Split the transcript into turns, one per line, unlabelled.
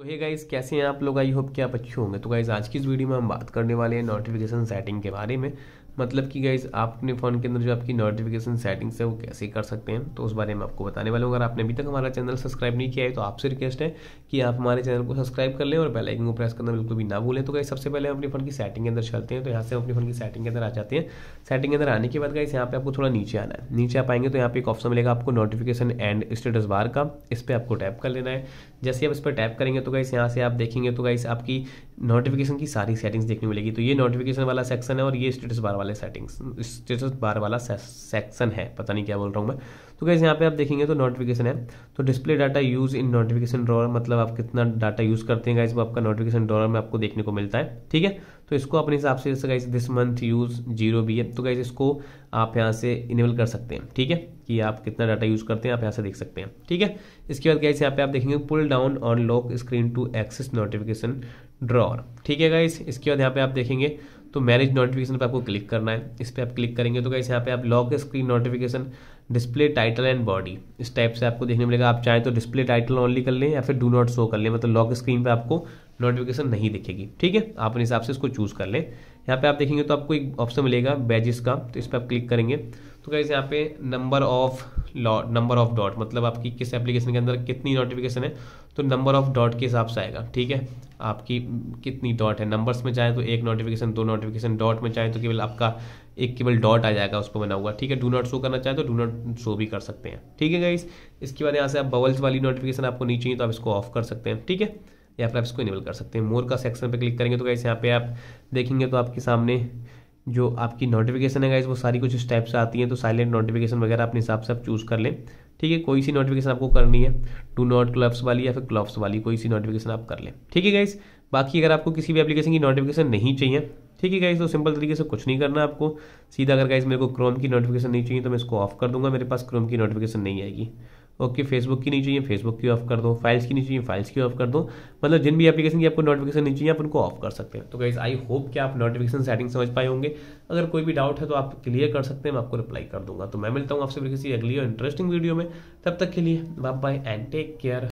तो hey guys कैसे हैं आप लोग आई होप कि आप अच्छे होंगे तो गाइज़ आज की इस वीडियो में हम बात करने वाले हैं नोटिफिकेशन सेटिंग के बारे में मतलब कि गाइज आप अपने फ़ोन के अंदर जो आपकी नोटिफिकेशन सेटिंग्स है वो कैसे कर सकते हैं तो उस बारे में आपको बताने वाला हूँ अगर आपने अभी तक हमारा चैनल सब्सक्राइब नहीं किया है तो आपसे रिक्वेस्ट है कि आप हमारे चैनल को सब्सक्राइब कर लें और बेल आइकन को प्रेस करना बिल्कुल भी ना भूलें तो गाइज सबसे पहले हम अपने फ़ोन की सेटिंग के अंदर चलते हैं तो यहाँ से अपने फ़ोन की सेटिंग के अंदर आ जाते हैं सेटिंग के अंदर आने के बाद गाइज यहाँ पे आपको थोड़ा नीचे आना है नीचे आप पाएंगे तो यहाँ पे एक ऑप्शन मिलेगा आपको नोटिफिकेशन एंड स्टेटस बार का इस पर आपको टैप कर लेना है जैसे आप इस पर टैप करेंगे तो गाइस यहाँ से आप देखेंगे तो गाइस आपकी नोटिफिकेशन की सारी सेटिंग्स देखने मिलेगी तो ये नोटिफिकेशन वाला सेक्शन है और ये स्टेटस बार वाले सेटिंग्स स्टेटस बार वाला सेक्शन है पता नहीं क्या बोल रहा हूँ मैं तो कैसे यहाँ पे आप देखेंगे तो नोटिफिकेशन है तो display data use in notification drawer मतलब आप कितना डाटा यूज करते हैं गाइस वो आपका नोटिफिकेशन ड्रॉर में आपको देखने को मिलता है ठीक है तो इसको अपने हिसाब से जैसे guys this month use zero भी है तो कैसे इसको आप यहाँ से इनेबल कर सकते हैं ठीक है कि आप कितना डाटा यूज करते हैं आप यहाँ से देख सकते हैं ठीक है इसके बाद कैसे यहाँ पे आप देखेंगे पुल डाउन और lock screen to access notification drawer ठीक है गाइस इसके बाद यहाँ पे आप देखेंगे तो मैनेज नोटिफिकेशन पे आपको क्लिक करना है इस पर आप क्लिक करेंगे तो कैसे यहाँ पे आप lock screen notification display title and body इस टाइप से आपको देखने मिलेगा आप चाहें तो डिस्प्ले टाइटल ऑनली कर लें या फिर डू नॉट शो कर लें मतलब लॉक स्क्रीन पे आपको नोटिफिकेशन नहीं दिखेगी ठीक है आप अपने हिसाब से इसको चूज़ कर लें यहाँ पे आप देखेंगे तो आपको एक ऑप्शन मिलेगा बैजिस का तो इस पर आप क्लिक करेंगे तो कैसे यहाँ पे number of number of dot मतलब आपकी किस एप्लीकेशन के अंदर कितनी नोटिफिकेशन है तो नंबर ऑफ डॉट के हिसाब से आएगा ठीक है आपकी कितनी डॉट है नंबर्स में चाहे तो एक नोटिफिकेशन दो नोटिफिकेशन डॉट में चाहे तो केवल आपका एक केवल डॉट आ जाएगा उसको बना हुआ ठीक है डू नॉट शो करना चाहे तो डू नॉट शो भी कर सकते हैं ठीक है गाइस इसके बाद यहाँ से आप बबल्स वाली नोटिफिकेशन आपको नीचे ही तो आप इसको ऑफ कर सकते हैं ठीक है या फिर आप इसको इनेबल कर सकते हैं मोर का सेक्शन पर क्लिक करेंगे तो गाइस यहाँ पे आप देखेंगे तो आपके सामने जो आपकी नोटिफिकेशन है गाइज वो सारी कुछ स्टेप्स आती हैं तो साइलेंट नोटिफिकेशन वगैरह अपने हिसाब से आप चूज़ कर लें ठीक है कोई सी नोटिफिकेशन आपको करनी है टू नॉट क्लब्स वाली या फिर क्लब्स वाली कोई सी नोटिफिकेशन आप कर लें ठीक है गाइज बाकी अगर आपको किसी भी एप्लीकेशन की नोटिफिकेशन नहीं चाहिए ठीक है गाइज तो सिंपल तरीके से कुछ नहीं करना आपको सीधा अगर गाइज मेरे को क्रोम की नोटिफिकेशन नहीं चाहिए तो मैं इसको ऑफ कर दूंगा मेरे पास क्रोम की नोटिफिकेशन नहीं आएगी ओके फेसबुक की नहीं चाहिए फेसबुक की ऑफ कर दो फाइल्स की नहीं चाहिए फाइल्स की ऑफ कर दो मतलब जिन भी एप्लीकेशन की आपको नोटिफिकेशन नहीं चाहिए आप उनको ऑफ कर सकते हैं तो गाइज आई होप कि आप नोटिफिकेशन सेटिंग समझ पाए होंगे अगर कोई भी डाउट है तो आप क्लियर कर सकते हैं मैं आपको रिप्लाई कर दूंगा तो मैं मिलता हूँ आपसे किसी अगली और इंटरेस्टिंग वीडियो में तब तक के लिए bye bye and take care